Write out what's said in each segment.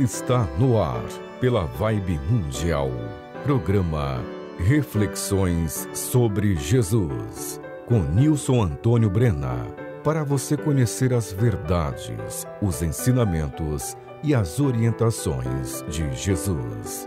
Está no ar, pela Vibe Mundial, programa Reflexões sobre Jesus, com Nilson Antônio Brena, para você conhecer as verdades, os ensinamentos e as orientações de Jesus.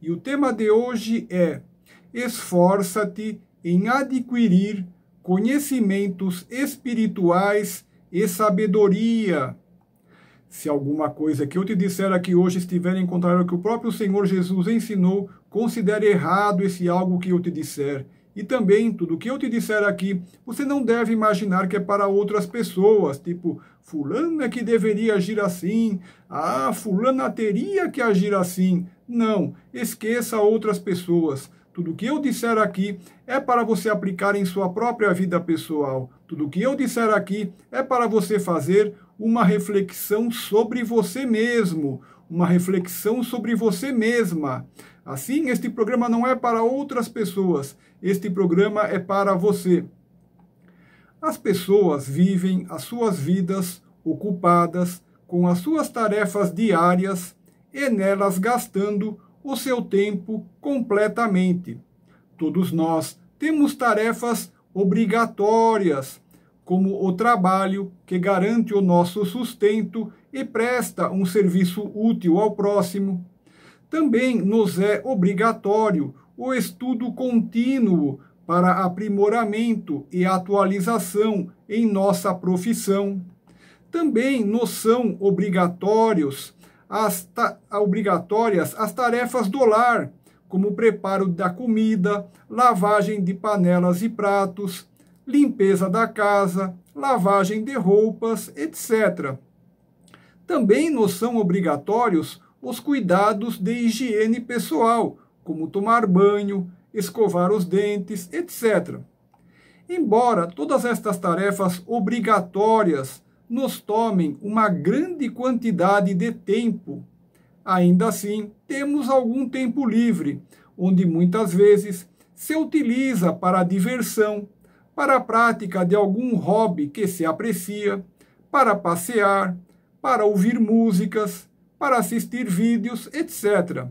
E o tema de hoje é: esforça-te em adquirir conhecimentos espirituais e sabedoria. Se alguma coisa que eu te disser aqui hoje estiver em contrário ao que o próprio Senhor Jesus ensinou, considere errado esse algo que eu te disser e também, tudo o que eu te disser aqui, você não deve imaginar que é para outras pessoas, tipo, fulano é que deveria agir assim, ah, fulana teria que agir assim. Não, esqueça outras pessoas. Tudo o que eu disser aqui é para você aplicar em sua própria vida pessoal. Tudo o que eu disser aqui é para você fazer uma reflexão sobre você mesmo, uma reflexão sobre você mesma. Assim, este programa não é para outras pessoas, este programa é para você. As pessoas vivem as suas vidas ocupadas com as suas tarefas diárias e nelas gastando o seu tempo completamente. Todos nós temos tarefas obrigatórias, como o trabalho que garante o nosso sustento e presta um serviço útil ao próximo, também nos é obrigatório o estudo contínuo para aprimoramento e atualização em nossa profissão. Também nos são obrigatórios as obrigatórias as tarefas do lar, como preparo da comida, lavagem de panelas e pratos, limpeza da casa, lavagem de roupas, etc. Também nos são obrigatórios os cuidados de higiene pessoal, como tomar banho, escovar os dentes, etc. Embora todas estas tarefas obrigatórias nos tomem uma grande quantidade de tempo, ainda assim temos algum tempo livre, onde muitas vezes se utiliza para a diversão, para a prática de algum hobby que se aprecia, para passear, para ouvir músicas, para assistir vídeos, etc.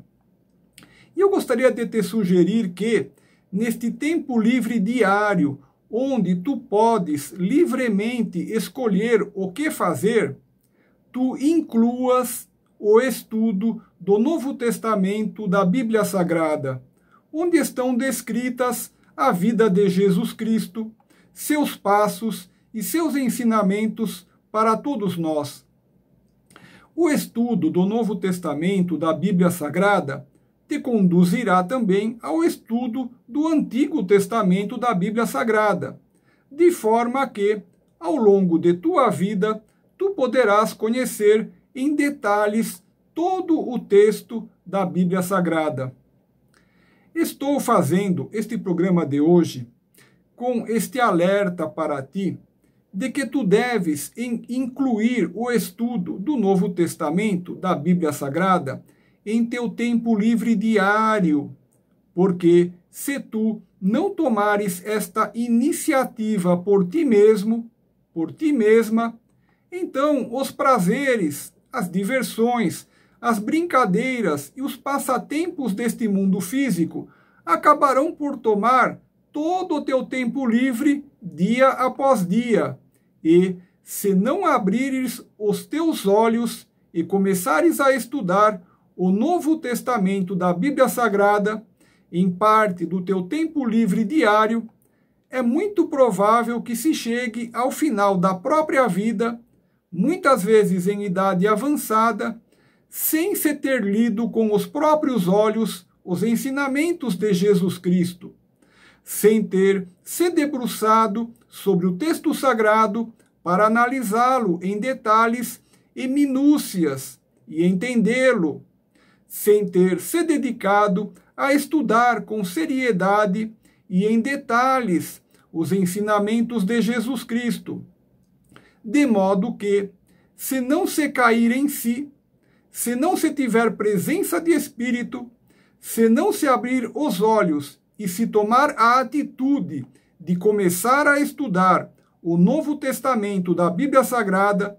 E eu gostaria de te sugerir que, neste tempo livre diário, onde tu podes livremente escolher o que fazer, tu incluas o estudo do Novo Testamento da Bíblia Sagrada, onde estão descritas a vida de Jesus Cristo, seus passos e seus ensinamentos para todos nós. O estudo do Novo Testamento da Bíblia Sagrada te conduzirá também ao estudo do Antigo Testamento da Bíblia Sagrada, de forma que, ao longo de tua vida, tu poderás conhecer em detalhes todo o texto da Bíblia Sagrada. Estou fazendo este programa de hoje com este alerta para ti de que tu deves incluir o estudo do Novo Testamento, da Bíblia Sagrada, em teu tempo livre diário, porque se tu não tomares esta iniciativa por ti mesmo, por ti mesma, então os prazeres, as diversões, as brincadeiras e os passatempos deste mundo físico acabarão por tomar todo o teu tempo livre dia após dia, e se não abrires os teus olhos e começares a estudar o Novo Testamento da Bíblia Sagrada, em parte do teu tempo livre diário, é muito provável que se chegue ao final da própria vida, muitas vezes em idade avançada, sem se ter lido com os próprios olhos os ensinamentos de Jesus Cristo, sem ter se debruçado sobre o texto sagrado para analisá-lo em detalhes e minúcias e entendê-lo, sem ter se dedicado a estudar com seriedade e em detalhes os ensinamentos de Jesus Cristo. De modo que, se não se cair em si, se não se tiver presença de espírito, se não se abrir os olhos e se tomar a atitude de começar a estudar o Novo Testamento da Bíblia Sagrada,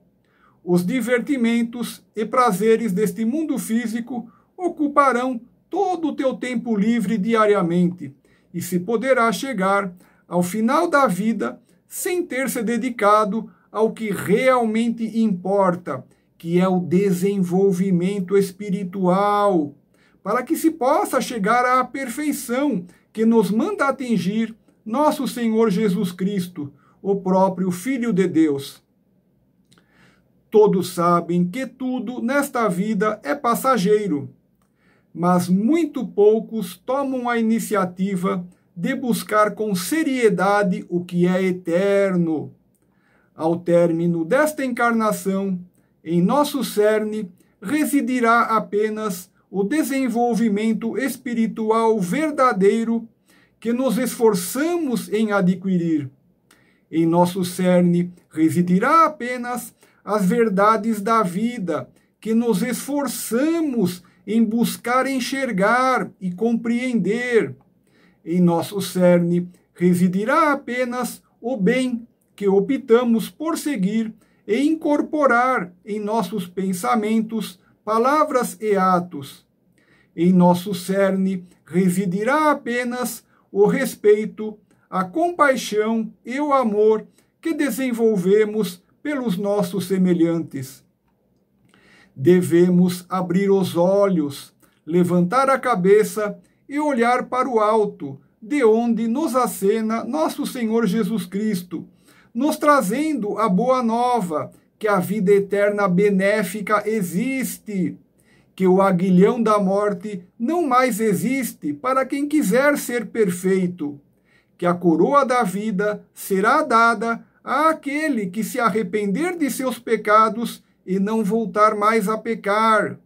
os divertimentos e prazeres deste mundo físico ocuparão todo o teu tempo livre diariamente e se poderá chegar ao final da vida sem ter se dedicado ao que realmente importa, que é o desenvolvimento espiritual, para que se possa chegar à perfeição que nos manda atingir nosso Senhor Jesus Cristo, o próprio Filho de Deus. Todos sabem que tudo nesta vida é passageiro, mas muito poucos tomam a iniciativa de buscar com seriedade o que é eterno. Ao término desta encarnação, em nosso cerne residirá apenas o desenvolvimento espiritual verdadeiro que nos esforçamos em adquirir. Em nosso cerne residirá apenas as verdades da vida que nos esforçamos em buscar enxergar e compreender. Em nosso cerne residirá apenas o bem que optamos por seguir e incorporar em nossos pensamentos, palavras e atos. Em nosso cerne residirá apenas o respeito, a compaixão e o amor que desenvolvemos pelos nossos semelhantes. Devemos abrir os olhos, levantar a cabeça e olhar para o alto, de onde nos acena nosso Senhor Jesus Cristo, nos trazendo a boa nova que a vida eterna benéfica existe que o aguilhão da morte não mais existe para quem quiser ser perfeito, que a coroa da vida será dada àquele que se arrepender de seus pecados e não voltar mais a pecar,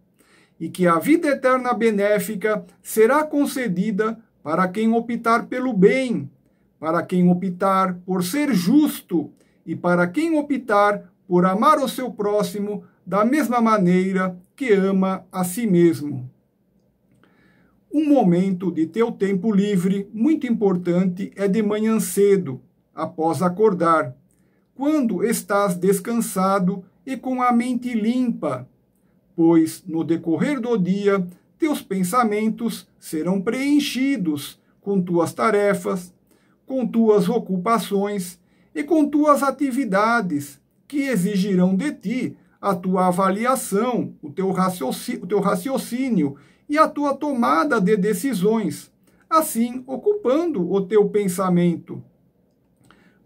e que a vida eterna benéfica será concedida para quem optar pelo bem, para quem optar por ser justo e para quem optar por amar o seu próximo da mesma maneira que ama a si mesmo. Um momento de teu tempo livre muito importante é de manhã cedo, após acordar, quando estás descansado e com a mente limpa, pois no decorrer do dia teus pensamentos serão preenchidos com tuas tarefas, com tuas ocupações e com tuas atividades que exigirão de ti a tua avaliação, o teu, o teu raciocínio e a tua tomada de decisões, assim ocupando o teu pensamento.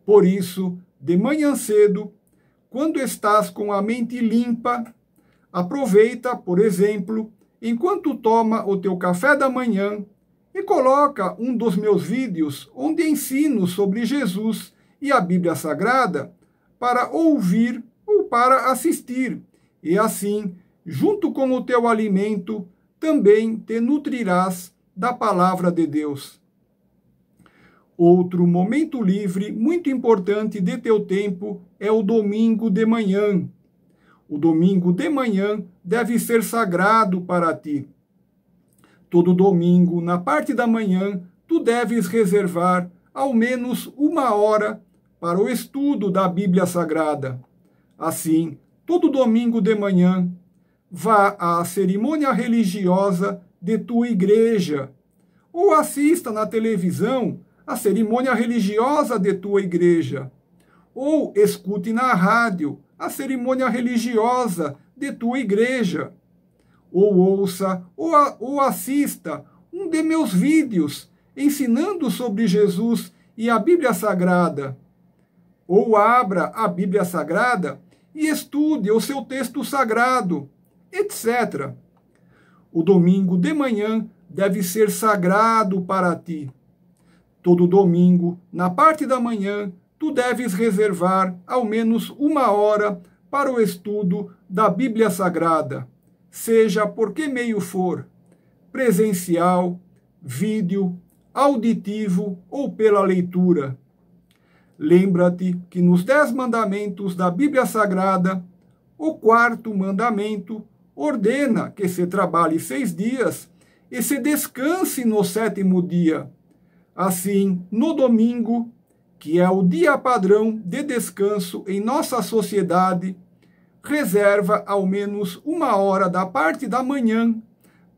Por isso, de manhã cedo, quando estás com a mente limpa, aproveita, por exemplo, enquanto toma o teu café da manhã e coloca um dos meus vídeos onde ensino sobre Jesus e a Bíblia Sagrada para ouvir para assistir, e assim, junto com o teu alimento, também te nutrirás da palavra de Deus. Outro momento livre muito importante de teu tempo é o domingo de manhã. O domingo de manhã deve ser sagrado para ti. Todo domingo, na parte da manhã, tu deves reservar ao menos uma hora para o estudo da Bíblia Sagrada. Assim, todo domingo de manhã, vá à cerimônia religiosa de tua igreja ou assista na televisão a cerimônia religiosa de tua igreja ou escute na rádio a cerimônia religiosa de tua igreja ou ouça ou, a, ou assista um de meus vídeos ensinando sobre Jesus e a Bíblia Sagrada ou abra a Bíblia Sagrada e estude o seu texto sagrado, etc. O domingo de manhã deve ser sagrado para ti. Todo domingo, na parte da manhã, tu deves reservar ao menos uma hora para o estudo da Bíblia Sagrada, seja por que meio for presencial, vídeo, auditivo ou pela leitura. Lembra-te que nos dez mandamentos da Bíblia Sagrada, o quarto mandamento ordena que se trabalhe seis dias e se descanse no sétimo dia. Assim, no domingo, que é o dia padrão de descanso em nossa sociedade, reserva ao menos uma hora da parte da manhã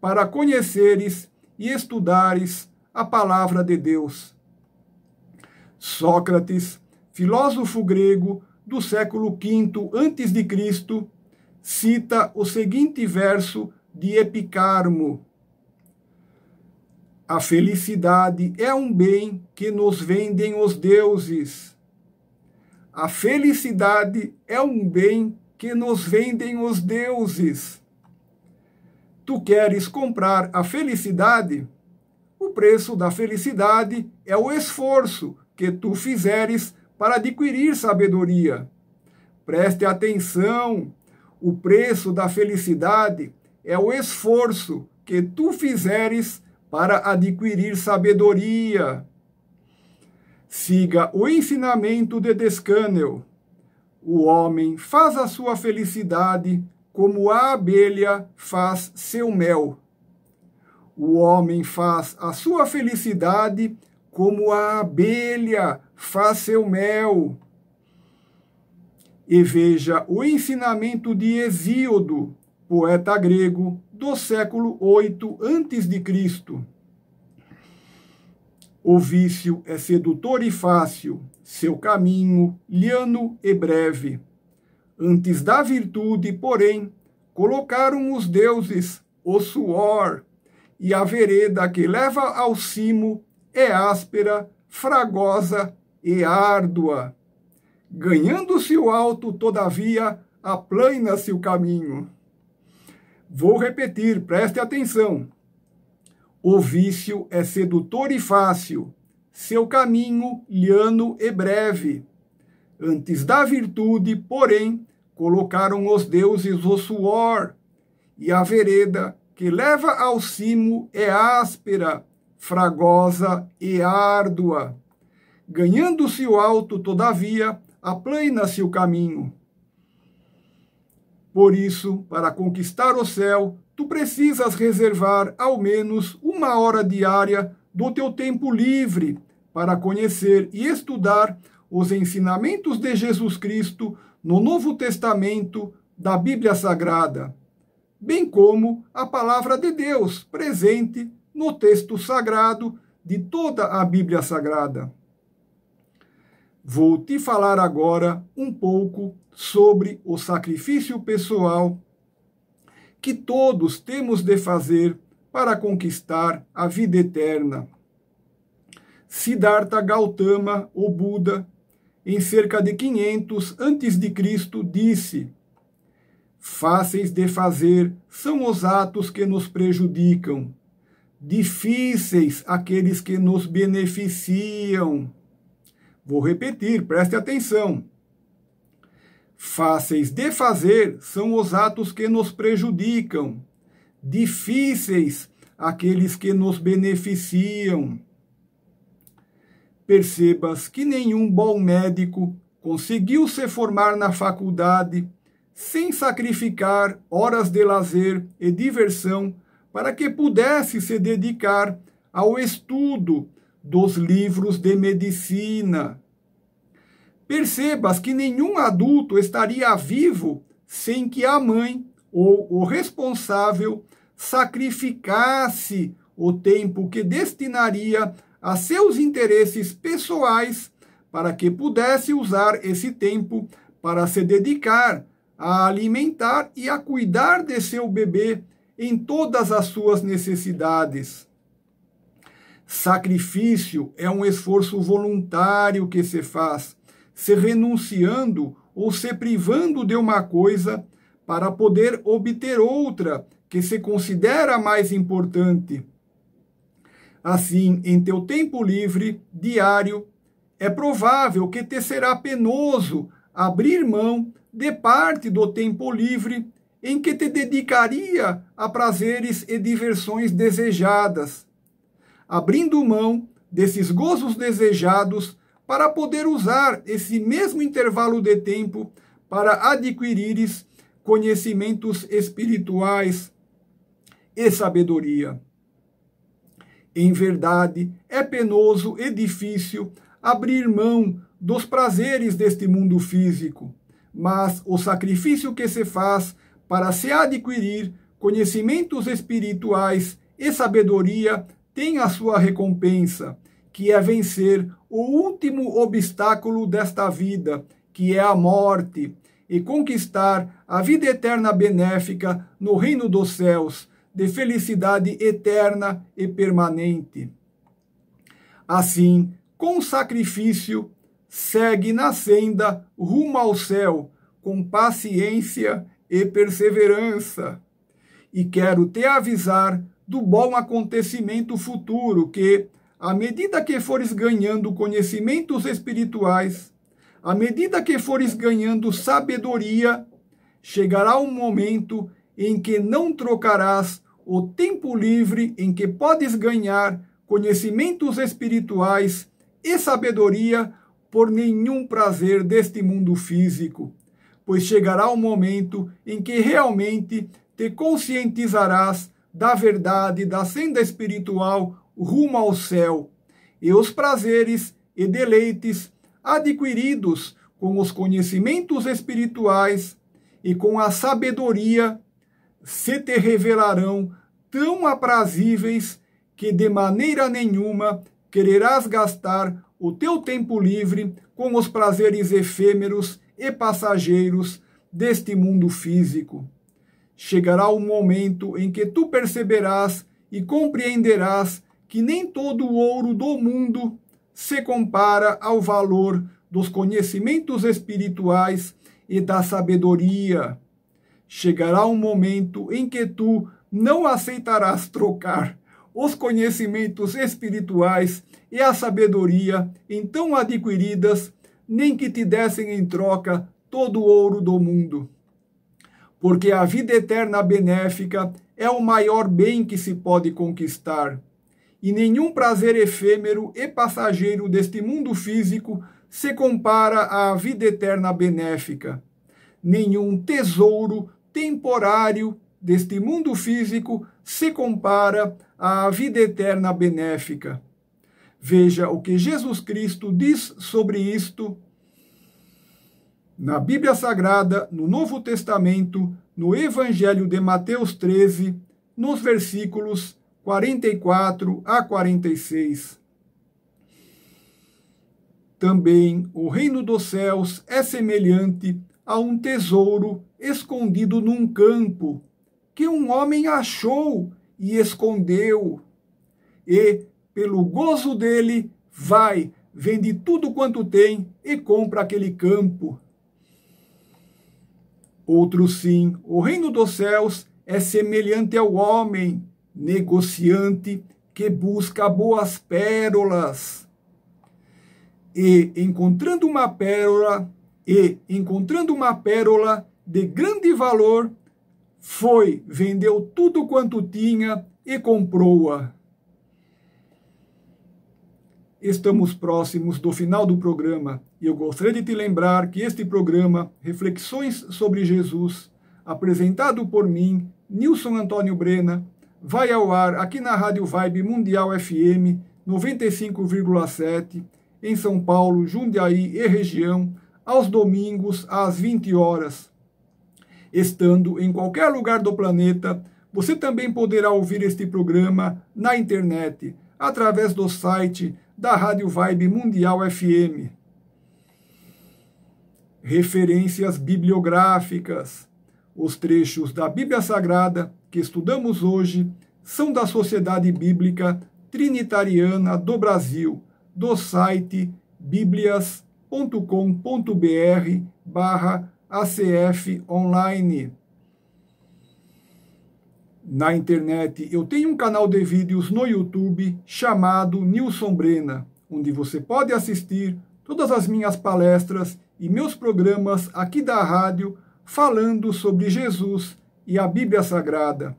para conheceres e estudares a palavra de Deus Sócrates, filósofo grego do século V a.C., cita o seguinte verso de Epicarmo: A felicidade é um bem que nos vendem os deuses. A felicidade é um bem que nos vendem os deuses. Tu queres comprar a felicidade? O preço da felicidade é o esforço que tu fizeres para adquirir sabedoria. Preste atenção, o preço da felicidade é o esforço que tu fizeres para adquirir sabedoria. Siga o ensinamento de Descânio. O homem faz a sua felicidade como a abelha faz seu mel. O homem faz a sua felicidade como a abelha faz seu mel. E veja o ensinamento de Hesíodo, poeta grego do século 8 a.C. O vício é sedutor e fácil, seu caminho liano e breve. Antes da virtude, porém, colocaram os deuses o suor e a vereda que leva ao cimo é áspera, fragosa e árdua. Ganhando-se o alto, todavia, aplana-se o caminho. Vou repetir, preste atenção. O vício é sedutor e fácil, seu caminho liano e breve. Antes da virtude, porém, colocaram os deuses o suor, e a vereda que leva ao cimo é áspera, fragosa e árdua. Ganhando-se o alto, todavia, aplana-se o caminho. Por isso, para conquistar o céu, tu precisas reservar ao menos uma hora diária do teu tempo livre para conhecer e estudar os ensinamentos de Jesus Cristo no Novo Testamento da Bíblia Sagrada, bem como a palavra de Deus presente no texto sagrado de toda a Bíblia Sagrada. Vou te falar agora um pouco sobre o sacrifício pessoal que todos temos de fazer para conquistar a vida eterna. Siddhartha Gautama, o Buda, em cerca de 500 antes de Cristo, disse: Fáceis de fazer são os atos que nos prejudicam, difíceis aqueles que nos beneficiam. Vou repetir, preste atenção. Fáceis de fazer são os atos que nos prejudicam, difíceis aqueles que nos beneficiam. Percebas que nenhum bom médico conseguiu se formar na faculdade sem sacrificar horas de lazer e diversão para que pudesse se dedicar ao estudo dos livros de medicina. Percebas que nenhum adulto estaria vivo sem que a mãe ou o responsável sacrificasse o tempo que destinaria a seus interesses pessoais para que pudesse usar esse tempo para se dedicar a alimentar e a cuidar de seu bebê em todas as suas necessidades. Sacrifício é um esforço voluntário que se faz, se renunciando ou se privando de uma coisa para poder obter outra que se considera mais importante. Assim, em teu tempo livre, diário, é provável que te será penoso abrir mão de parte do tempo livre em que te dedicaria a prazeres e diversões desejadas, abrindo mão desses gozos desejados para poder usar esse mesmo intervalo de tempo para adquirires conhecimentos espirituais e sabedoria. Em verdade, é penoso e difícil abrir mão dos prazeres deste mundo físico, mas o sacrifício que se faz para se adquirir conhecimentos espirituais e sabedoria tem a sua recompensa, que é vencer o último obstáculo desta vida, que é a morte, e conquistar a vida eterna benéfica no reino dos céus, de felicidade eterna e permanente. Assim, com sacrifício, segue na senda rumo ao céu, com paciência e perseverança. E quero te avisar do bom acontecimento futuro que, à medida que fores ganhando conhecimentos espirituais, à medida que fores ganhando sabedoria, chegará um momento em que não trocarás o tempo livre em que podes ganhar conhecimentos espirituais e sabedoria por nenhum prazer deste mundo físico pois chegará o momento em que realmente te conscientizarás da verdade da senda espiritual rumo ao céu, e os prazeres e deleites adquiridos com os conhecimentos espirituais e com a sabedoria se te revelarão tão aprazíveis que de maneira nenhuma quererás gastar o teu tempo livre com os prazeres efêmeros e passageiros deste mundo físico. Chegará o momento em que tu perceberás e compreenderás que nem todo o ouro do mundo se compara ao valor dos conhecimentos espirituais e da sabedoria. Chegará o momento em que tu não aceitarás trocar os conhecimentos espirituais e a sabedoria então adquiridas nem que te dessem em troca todo o ouro do mundo. Porque a vida eterna benéfica é o maior bem que se pode conquistar, e nenhum prazer efêmero e passageiro deste mundo físico se compara à vida eterna benéfica. Nenhum tesouro temporário deste mundo físico se compara à vida eterna benéfica. Veja o que Jesus Cristo diz sobre isto na Bíblia Sagrada, no Novo Testamento, no Evangelho de Mateus 13, nos versículos 44 a 46. Também o reino dos céus é semelhante a um tesouro escondido num campo, que um homem achou e escondeu. E, pelo gozo dele, vai, vende tudo quanto tem e compra aquele campo. Outro sim, o reino dos céus é semelhante ao homem, negociante, que busca boas pérolas. E encontrando uma pérola, e encontrando uma pérola de grande valor, foi, vendeu tudo quanto tinha e comprou-a. Estamos próximos do final do programa e eu gostaria de te lembrar que este programa, Reflexões sobre Jesus, apresentado por mim, Nilson Antônio Brena, vai ao ar aqui na Rádio Vibe Mundial FM 95,7, em São Paulo, Jundiaí e região, aos domingos às 20 horas. Estando em qualquer lugar do planeta, você também poderá ouvir este programa na internet, através do site da Rádio Vibe Mundial FM. Referências bibliográficas. Os trechos da Bíblia Sagrada que estudamos hoje são da Sociedade Bíblica Trinitariana do Brasil, do site biblias.com.br barra acf online na internet. Eu tenho um canal de vídeos no YouTube chamado Nilson Brena, onde você pode assistir todas as minhas palestras e meus programas aqui da rádio falando sobre Jesus e a Bíblia Sagrada.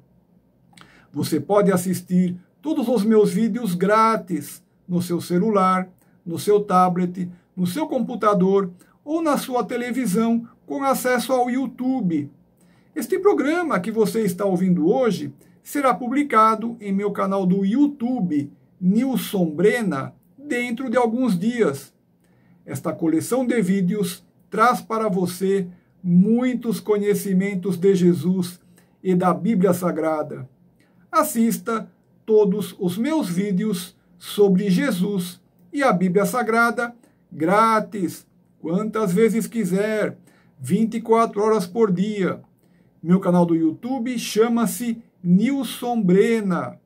Você pode assistir todos os meus vídeos grátis no seu celular, no seu tablet, no seu computador ou na sua televisão com acesso ao YouTube, este programa que você está ouvindo hoje será publicado em meu canal do YouTube, Nilson Brena, dentro de alguns dias. Esta coleção de vídeos traz para você muitos conhecimentos de Jesus e da Bíblia Sagrada. Assista todos os meus vídeos sobre Jesus e a Bíblia Sagrada grátis, quantas vezes quiser, 24 horas por dia. Meu canal do YouTube chama-se Nilson Brena.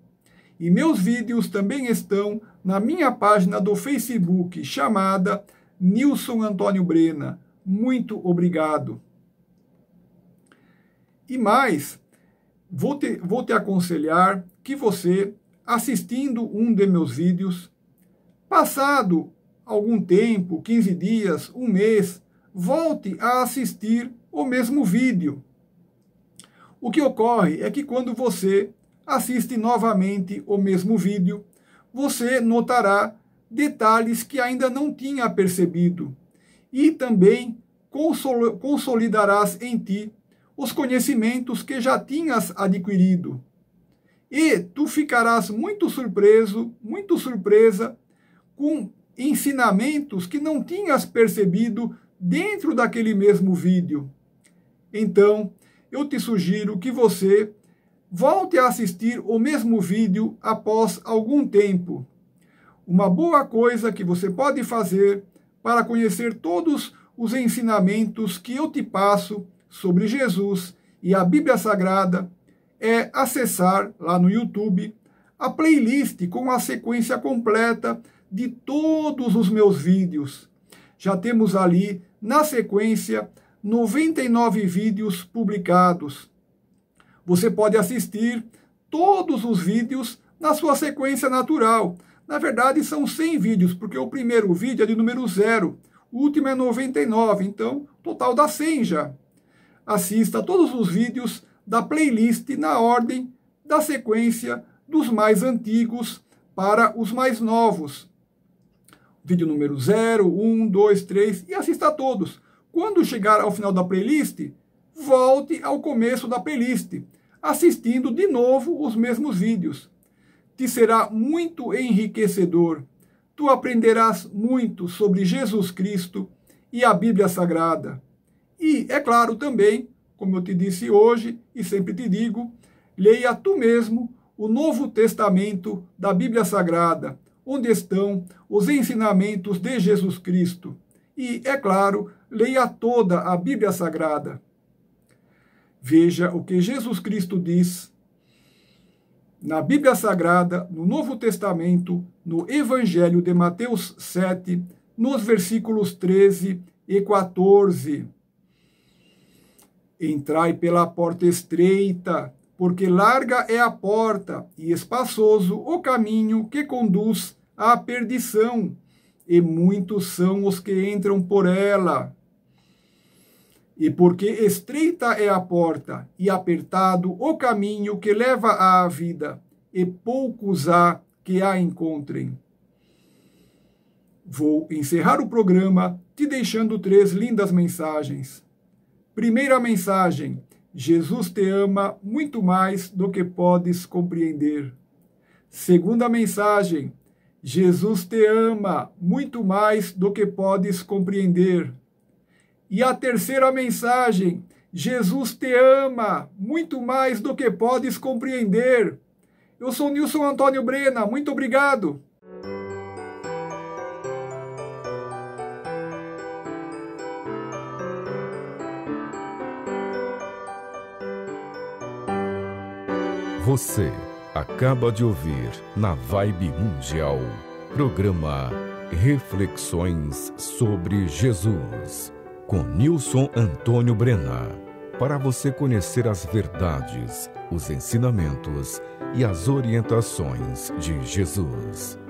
E meus vídeos também estão na minha página do Facebook chamada Nilson Antônio Brena. Muito obrigado. E mais, vou te, vou te aconselhar que você, assistindo um de meus vídeos, passado algum tempo, 15 dias, um mês, volte a assistir o mesmo vídeo o que ocorre é que quando você assiste novamente o mesmo vídeo, você notará detalhes que ainda não tinha percebido e também consolidarás em ti os conhecimentos que já tinhas adquirido. E tu ficarás muito surpreso, muito surpresa com ensinamentos que não tinhas percebido dentro daquele mesmo vídeo. Então, eu te sugiro que você volte a assistir o mesmo vídeo após algum tempo. Uma boa coisa que você pode fazer para conhecer todos os ensinamentos que eu te passo sobre Jesus e a Bíblia Sagrada é acessar lá no YouTube a playlist com a sequência completa de todos os meus vídeos. Já temos ali, na sequência, 99 vídeos publicados. Você pode assistir todos os vídeos na sua sequência natural. Na verdade, são 100 vídeos, porque o primeiro vídeo é de número 0, o último é 99, então total dá 100 já. Assista todos os vídeos da playlist na ordem da sequência dos mais antigos para os mais novos. Vídeo número 0, 1, 2, 3 e assista a todos quando chegar ao final da playlist, volte ao começo da playlist, assistindo de novo os mesmos vídeos. Te será muito enriquecedor. Tu aprenderás muito sobre Jesus Cristo e a Bíblia Sagrada. E, é claro, também, como eu te disse hoje e sempre te digo, leia tu mesmo o Novo Testamento da Bíblia Sagrada, onde estão os ensinamentos de Jesus Cristo. E, é claro, Leia toda a Bíblia Sagrada. Veja o que Jesus Cristo diz na Bíblia Sagrada, no Novo Testamento, no Evangelho de Mateus 7, nos versículos 13 e 14. Entrai pela porta estreita, porque larga é a porta e espaçoso o caminho que conduz à perdição, e muitos são os que entram por ela. E porque estreita é a porta e apertado o caminho que leva à vida, e poucos há que a encontrem. Vou encerrar o programa te deixando três lindas mensagens. Primeira mensagem: Jesus te ama muito mais do que podes compreender. Segunda mensagem: Jesus te ama muito mais do que podes compreender. E a terceira mensagem: Jesus te ama muito mais do que podes compreender. Eu sou Nilson Antônio Brena, muito obrigado. Você acaba de ouvir na Vibe Mundial, programa Reflexões sobre Jesus com Nilson Antônio Brena, para você conhecer as verdades, os ensinamentos e as orientações de Jesus.